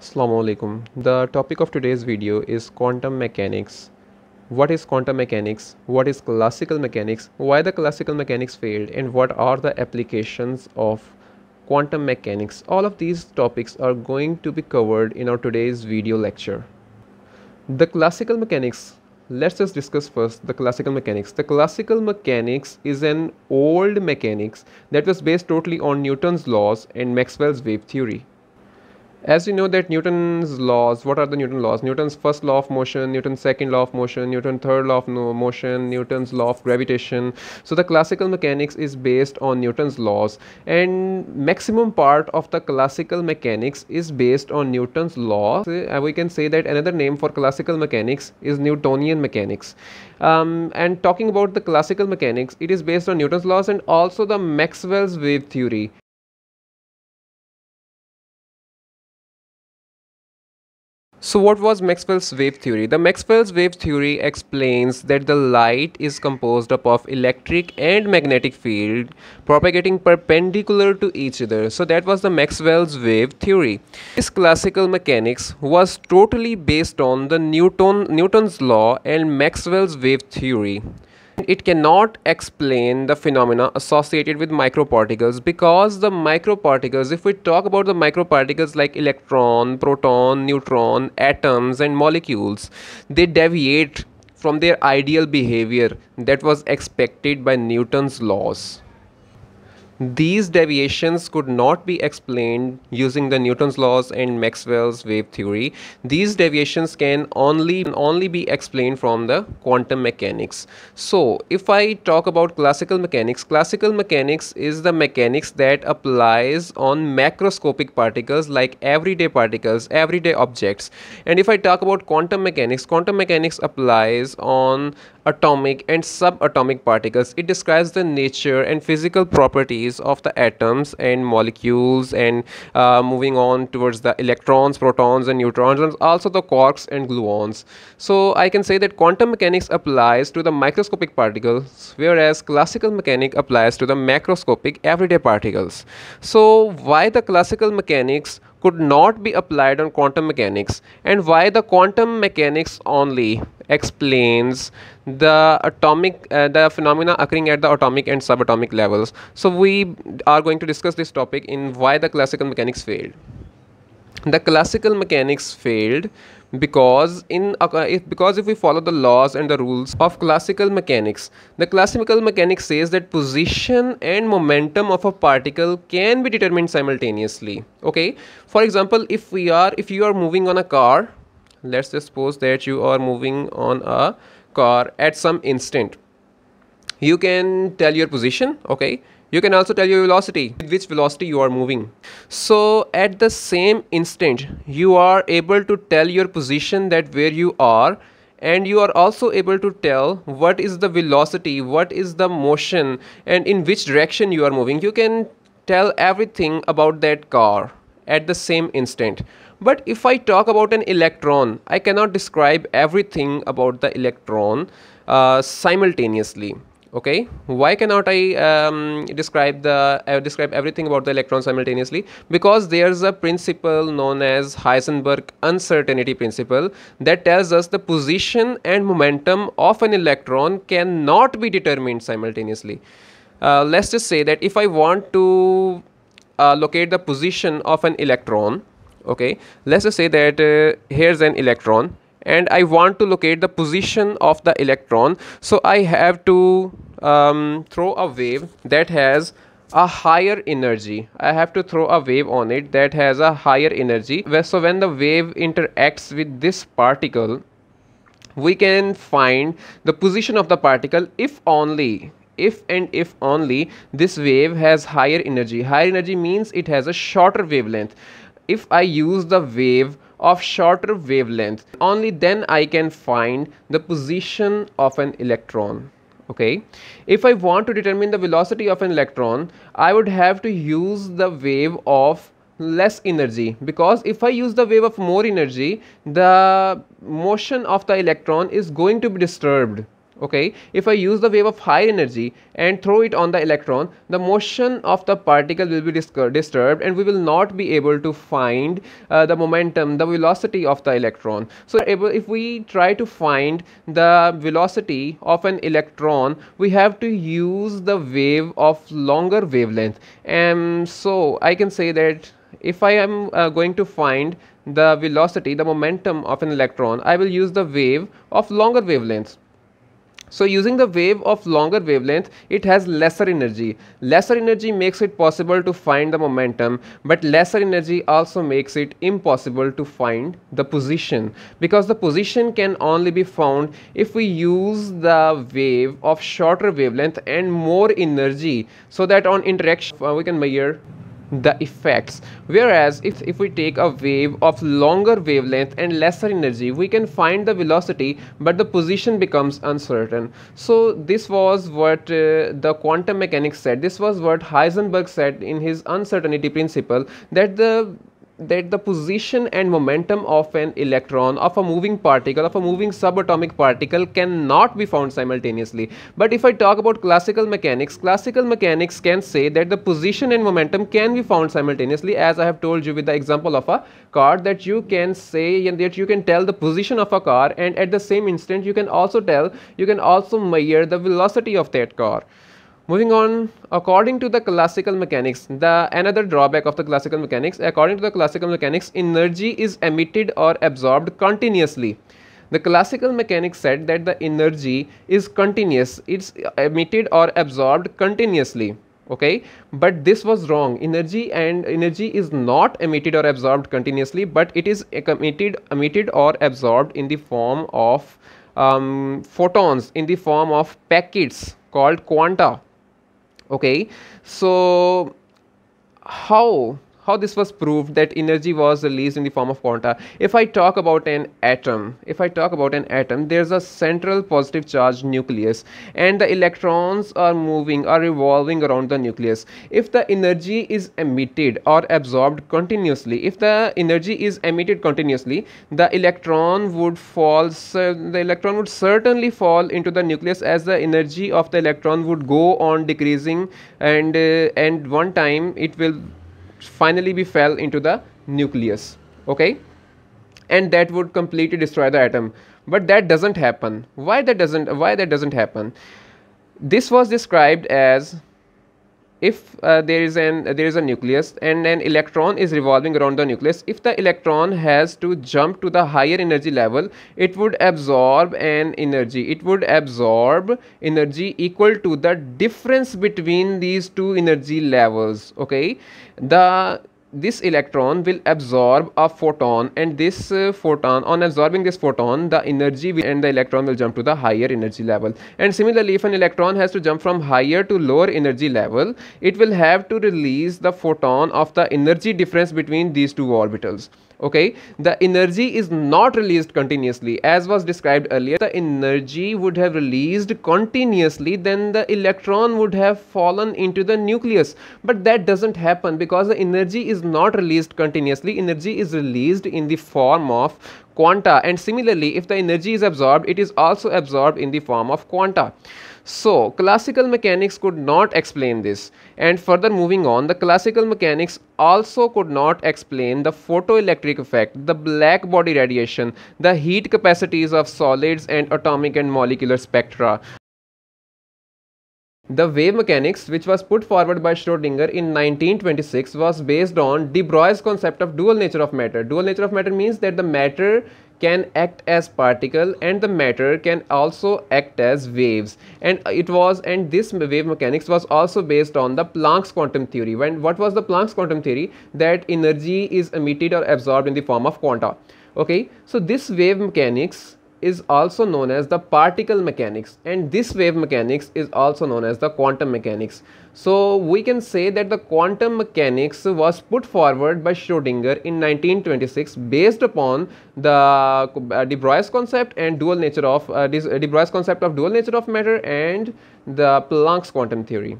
Assalamualaikum. The topic of today's video is quantum mechanics. What is quantum mechanics? What is classical mechanics? Why the classical mechanics failed and what are the applications of quantum mechanics? All of these topics are going to be covered in our today's video lecture. The classical mechanics let's just discuss first the classical mechanics the classical mechanics is an old mechanics that was based totally on newton's laws and maxwell's wave theory as we know that newton's laws what are the newton laws newton's first law of motion newton's second law of motion newton's third law of motion newton's law of gravitation so the classical mechanics is based on newton's laws and maximum part of the classical mechanics is based on newton's law uh, we can say that another name for classical mechanics is newtonian mechanics um, and talking about the classical mechanics it is based on newton's laws and also the maxwell's wave theory So what was Maxwell's wave theory? The Maxwell's wave theory explains that the light is composed up of electric and magnetic field propagating perpendicular to each other. So that was the Maxwell's wave theory. This classical mechanics was totally based on the Newton Newton's law and Maxwell's wave theory. It cannot explain the phenomena associated with microparticles because the microparticles, if we talk about the microparticles like electron, proton, neutron, atoms and molecules, they deviate from their ideal behavior that was expected by Newton's laws. These deviations could not be explained using the Newton's laws and Maxwell's wave theory. These deviations can only, only be explained from the quantum mechanics. So if I talk about classical mechanics, classical mechanics is the mechanics that applies on macroscopic particles like everyday particles, everyday objects. And if I talk about quantum mechanics, quantum mechanics applies on atomic and subatomic particles. It describes the nature and physical properties of the atoms and molecules and uh, moving on towards the electrons, protons and neutrons and also the quarks and gluons. So I can say that quantum mechanics applies to the microscopic particles whereas classical mechanics applies to the macroscopic everyday particles. So why the classical mechanics could not be applied on quantum mechanics and why the quantum mechanics only explains the atomic uh, the phenomena occurring at the atomic and subatomic levels so we are going to discuss this topic in why the classical mechanics failed the classical mechanics failed because in uh, if, because if we follow the laws and the rules of classical mechanics the classical mechanics says that position and momentum of a particle can be determined simultaneously okay for example if we are if you are moving on a car let's suppose that you are moving on a car at some instant you can tell your position okay you can also tell your velocity which velocity you are moving so at the same instant you are able to tell your position that where you are and you are also able to tell what is the velocity what is the motion and in which direction you are moving you can tell everything about that car at the same instant but if I talk about an electron, I cannot describe everything about the electron uh, simultaneously okay why cannot i um, describe the uh, describe everything about the electron simultaneously because there's a principle known as heisenberg uncertainty principle that tells us the position and momentum of an electron cannot be determined simultaneously uh, let's just say that if i want to uh, locate the position of an electron okay let's just say that uh, here's an electron and I want to locate the position of the electron so I have to um, throw a wave that has a higher energy I have to throw a wave on it that has a higher energy so when the wave interacts with this particle we can find the position of the particle if only if and if only this wave has higher energy higher energy means it has a shorter wavelength if I use the wave of shorter wavelength only then I can find the position of an electron okay if I want to determine the velocity of an electron I would have to use the wave of less energy because if I use the wave of more energy the motion of the electron is going to be disturbed okay if i use the wave of high energy and throw it on the electron the motion of the particle will be disturbed and we will not be able to find uh, the momentum the velocity of the electron so if we try to find the velocity of an electron we have to use the wave of longer wavelength and so i can say that if i am uh, going to find the velocity the momentum of an electron i will use the wave of longer wavelengths so using the wave of longer wavelength, it has lesser energy. Lesser energy makes it possible to find the momentum, but lesser energy also makes it impossible to find the position because the position can only be found if we use the wave of shorter wavelength and more energy so that on interaction uh, we can measure the effects whereas if, if we take a wave of longer wavelength and lesser energy we can find the velocity but the position becomes uncertain so this was what uh, the quantum mechanics said this was what heisenberg said in his uncertainty principle that the that the position and momentum of an electron of a moving particle of a moving subatomic particle cannot be found simultaneously but if i talk about classical mechanics classical mechanics can say that the position and momentum can be found simultaneously as i have told you with the example of a car that you can say and that you can tell the position of a car and at the same instant you can also tell you can also measure the velocity of that car Moving on, according to the classical mechanics, the another drawback of the classical mechanics, according to the classical mechanics, energy is emitted or absorbed continuously. The classical mechanics said that the energy is continuous, it's emitted or absorbed continuously okay but this was wrong energy and energy is not emitted or absorbed continuously but it is emitted emitted or absorbed in the form of um, photons in the form of packets called quanta okay so how how this was proved that energy was released in the form of quanta if i talk about an atom if i talk about an atom there's a central positive charge nucleus and the electrons are moving are revolving around the nucleus if the energy is emitted or absorbed continuously if the energy is emitted continuously the electron would fall so the electron would certainly fall into the nucleus as the energy of the electron would go on decreasing and uh, and one time it will finally we fell into the nucleus okay and that would completely destroy the atom but that doesn't happen why that doesn't why that doesn't happen this was described as if uh, there is an uh, there is a nucleus and an electron is revolving around the nucleus if the electron has to jump to the higher energy level it would absorb an energy it would absorb energy equal to the difference between these two energy levels okay the this electron will absorb a photon and this uh, photon on absorbing this photon the energy will, and the electron will jump to the higher energy level and similarly if an electron has to jump from higher to lower energy level it will have to release the photon of the energy difference between these two orbitals okay the energy is not released continuously as was described earlier the energy would have released continuously then the electron would have fallen into the nucleus but that doesn't happen because the energy is is not released continuously, energy is released in the form of quanta and similarly if the energy is absorbed it is also absorbed in the form of quanta. So classical mechanics could not explain this and further moving on the classical mechanics also could not explain the photoelectric effect, the black body radiation, the heat capacities of solids and atomic and molecular spectra, the wave mechanics, which was put forward by Schrodinger in 1926, was based on de Broglie's concept of dual nature of matter. Dual nature of matter means that the matter can act as particle and the matter can also act as waves and it was and this wave mechanics was also based on the Planck's quantum theory when what was the Planck's quantum theory that energy is emitted or absorbed in the form of quanta okay so this wave mechanics is also known as the particle mechanics and this wave mechanics is also known as the quantum mechanics. So we can say that the quantum mechanics was put forward by Schrodinger in 1926 based upon the uh, De Broglie's concept and dual nature of uh, uh De Broglie's concept of dual nature of matter and the Planck's quantum theory.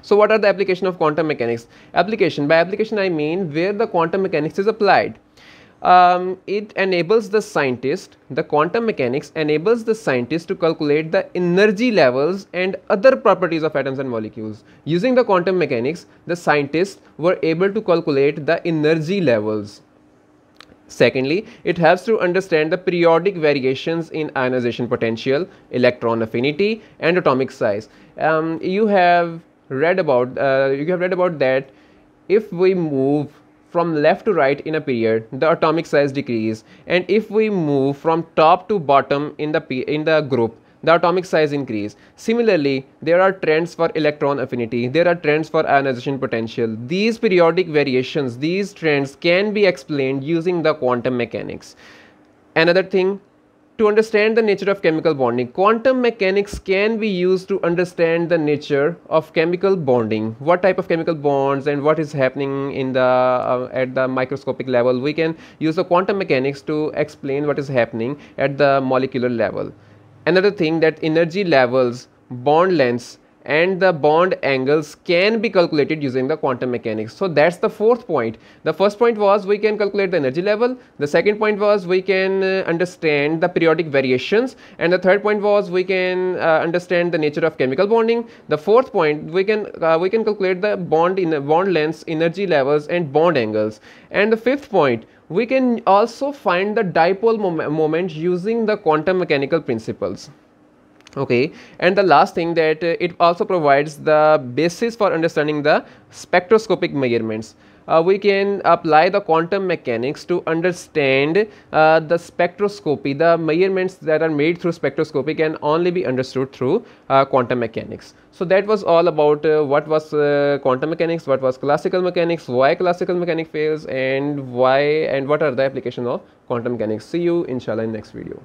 So what are the application of quantum mechanics? Application, by application I mean where the quantum mechanics is applied um, it enables the scientist, the quantum mechanics enables the scientist to calculate the energy levels and other properties of atoms and molecules. Using the quantum mechanics, the scientists were able to calculate the energy levels. Secondly, it helps to understand the periodic variations in ionization potential, electron affinity and atomic size. Um, you have read about, uh, you have read about that if we move from left to right in a period, the atomic size decrease. And if we move from top to bottom in the, in the group, the atomic size increase. Similarly, there are trends for electron affinity, there are trends for ionization potential. These periodic variations, these trends can be explained using the quantum mechanics. Another thing, to understand the nature of chemical bonding. Quantum mechanics can be used to understand the nature of chemical bonding. What type of chemical bonds and what is happening in the uh, at the microscopic level. We can use the quantum mechanics to explain what is happening at the molecular level. Another thing that energy levels, bond lengths and the bond angles can be calculated using the quantum mechanics. So that's the fourth point. The first point was we can calculate the energy level. The second point was we can uh, understand the periodic variations. And the third point was we can uh, understand the nature of chemical bonding. The fourth point we can uh, we can calculate the bond in bond lengths, energy levels, and bond angles. And the fifth point we can also find the dipole mom moment using the quantum mechanical principles okay and the last thing that uh, it also provides the basis for understanding the spectroscopic measurements uh, we can apply the quantum mechanics to understand uh, the spectroscopy the measurements that are made through spectroscopy can only be understood through uh, quantum mechanics so that was all about uh, what was uh, quantum mechanics what was classical mechanics why classical mechanics fails and why and what are the application of quantum mechanics see you inshallah in next video